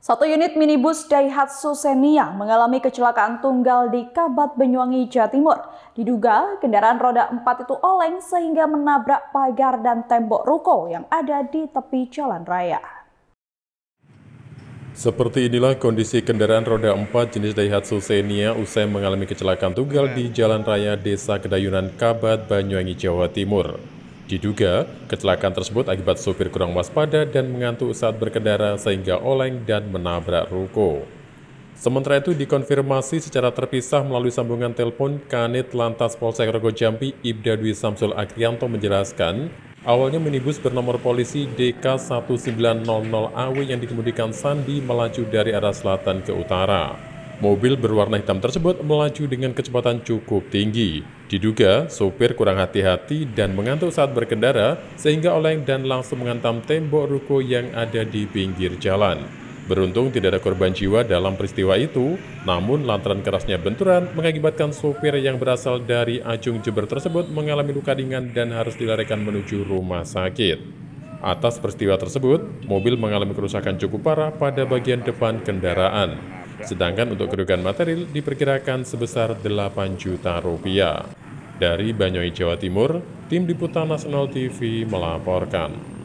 Satu unit minibus Daihatsu Xenia mengalami kecelakaan tunggal di Kabat Banyuwangi, Jawa Timur. Diduga kendaraan roda 4 itu oleng sehingga menabrak pagar dan tembok ruko yang ada di tepi jalan raya. Seperti inilah kondisi kendaraan roda 4 jenis Daihatsu Xenia usai mengalami kecelakaan tunggal di jalan raya Desa Kedayunan Kabat Banyuwangi, Jawa Timur. Diduga, kecelakaan tersebut akibat sopir kurang waspada dan mengantuk saat berkendara sehingga oleng dan menabrak ruko. Sementara itu dikonfirmasi secara terpisah melalui sambungan telepon Kanit Lantas Polsek Rogo Jambi Ibda Dwi Samsul Akrianto menjelaskan, awalnya minibus bernomor polisi DK 1900AW yang dikemudikan Sandi melaju dari arah selatan ke utara. Mobil berwarna hitam tersebut melaju dengan kecepatan cukup tinggi. Diduga, sopir kurang hati-hati dan mengantuk saat berkendara sehingga oleng dan langsung mengantam tembok ruko yang ada di pinggir jalan. Beruntung tidak ada korban jiwa dalam peristiwa itu, namun lantaran kerasnya benturan mengakibatkan sopir yang berasal dari Ajung Jember tersebut mengalami luka ringan dan harus dilarikan menuju rumah sakit. Atas peristiwa tersebut, mobil mengalami kerusakan cukup parah pada bagian depan kendaraan. Sedangkan untuk kerugian material diperkirakan sebesar 8 juta rupiah. Dari Banyuwangi, Jawa Timur, Tim Liputan Nasional TV melaporkan.